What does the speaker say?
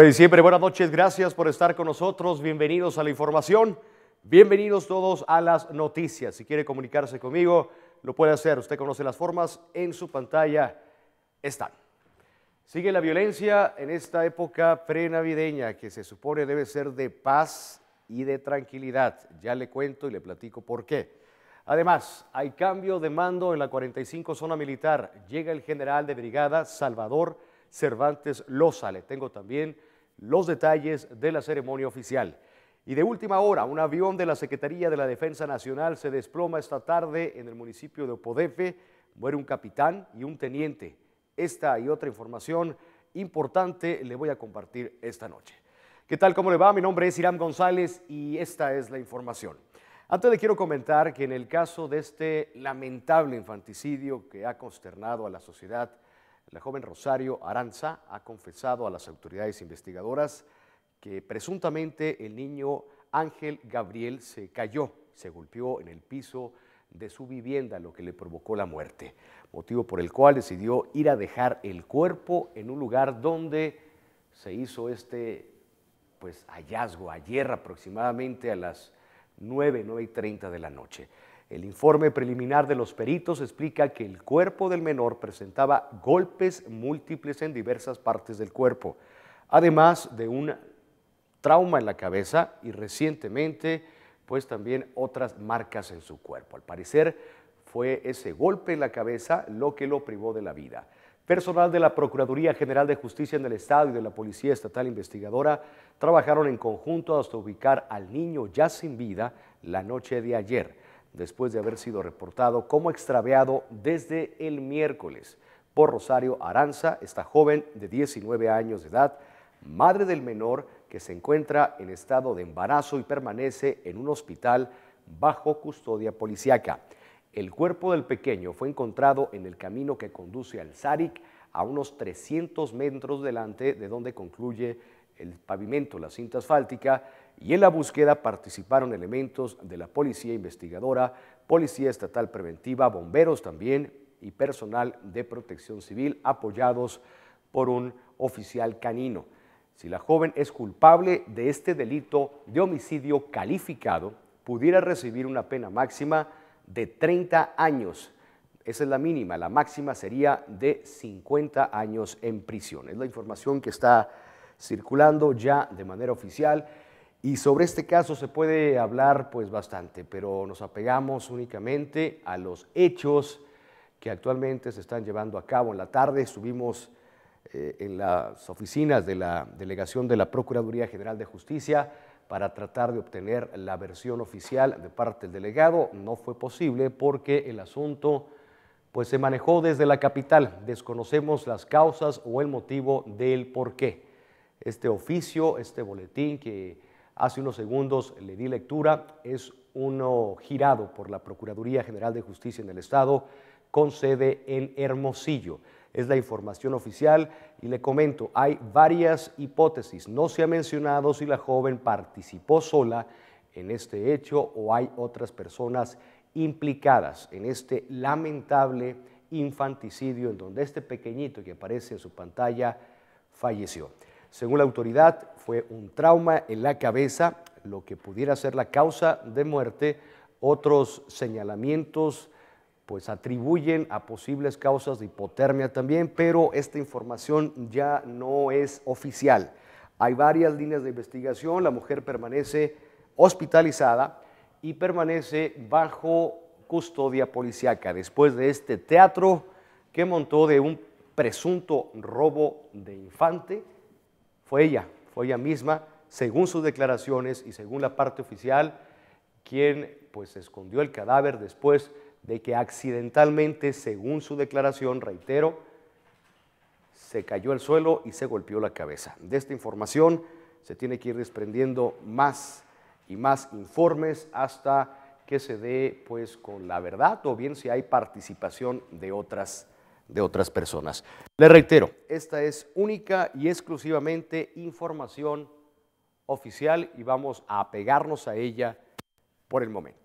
de diciembre, buenas noches, gracias por estar con nosotros, bienvenidos a la información, bienvenidos todos a las noticias. Si quiere comunicarse conmigo, lo puede hacer, usted conoce las formas, en su pantalla están. Sigue la violencia en esta época prenavideña que se supone debe ser de paz y de tranquilidad. Ya le cuento y le platico por qué. Además, hay cambio de mando en la 45 zona militar. Llega el general de brigada Salvador Cervantes Loza. Le tengo también los detalles de la ceremonia oficial. Y de última hora, un avión de la Secretaría de la Defensa Nacional se desploma esta tarde en el municipio de Opodefe. Muere un capitán y un teniente. Esta y otra información importante le voy a compartir esta noche. ¿Qué tal? ¿Cómo le va? Mi nombre es Irán González y esta es la información. Antes de quiero comentar que en el caso de este lamentable infanticidio que ha consternado a la sociedad, la joven Rosario Aranza ha confesado a las autoridades investigadoras que presuntamente el niño Ángel Gabriel se cayó, se golpeó en el piso de su vivienda, lo que le provocó la muerte, motivo por el cual decidió ir a dejar el cuerpo en un lugar donde se hizo este pues, hallazgo ayer aproximadamente a las 9, 9 y 30 de la noche. El informe preliminar de los peritos explica que el cuerpo del menor presentaba golpes múltiples en diversas partes del cuerpo, además de un trauma en la cabeza y recientemente pues también otras marcas en su cuerpo. Al parecer fue ese golpe en la cabeza lo que lo privó de la vida. Personal de la Procuraduría General de Justicia en el Estado y de la Policía Estatal Investigadora trabajaron en conjunto hasta ubicar al niño ya sin vida la noche de ayer después de haber sido reportado como extraviado desde el miércoles por Rosario Aranza, esta joven de 19 años de edad, madre del menor que se encuentra en estado de embarazo y permanece en un hospital bajo custodia policíaca. El cuerpo del pequeño fue encontrado en el camino que conduce al Zarik, a unos 300 metros delante de donde concluye el pavimento, la cinta asfáltica y en la búsqueda participaron elementos de la Policía Investigadora, Policía Estatal Preventiva, bomberos también y personal de protección civil apoyados por un oficial canino. Si la joven es culpable de este delito de homicidio calificado, pudiera recibir una pena máxima de 30 años. Esa es la mínima, la máxima sería de 50 años en prisión. Es la información que está circulando ya de manera oficial. Y sobre este caso se puede hablar pues bastante, pero nos apegamos únicamente a los hechos que actualmente se están llevando a cabo. En la tarde estuvimos eh, en las oficinas de la delegación de la Procuraduría General de Justicia para tratar de obtener la versión oficial de parte del delegado. No fue posible porque el asunto pues se manejó desde la capital. Desconocemos las causas o el motivo del por qué. Este oficio, este boletín que hace unos segundos le di lectura, es uno girado por la Procuraduría General de Justicia en el Estado con sede en Hermosillo. Es la información oficial y le comento, hay varias hipótesis. No se ha mencionado si la joven participó sola en este hecho o hay otras personas implicadas en este lamentable infanticidio en donde este pequeñito que aparece en su pantalla falleció. Según la autoridad, fue un trauma en la cabeza, lo que pudiera ser la causa de muerte. Otros señalamientos pues atribuyen a posibles causas de hipotermia también, pero esta información ya no es oficial. Hay varias líneas de investigación, la mujer permanece hospitalizada y permanece bajo custodia policiaca después de este teatro que montó de un presunto robo de infante fue ella, fue ella misma, según sus declaraciones y según la parte oficial, quien pues escondió el cadáver después de que accidentalmente, según su declaración, reitero, se cayó al suelo y se golpeó la cabeza. De esta información se tiene que ir desprendiendo más y más informes hasta que se dé pues con la verdad o bien si hay participación de otras de otras personas. Le reitero, esta es única y exclusivamente información oficial y vamos a apegarnos a ella por el momento.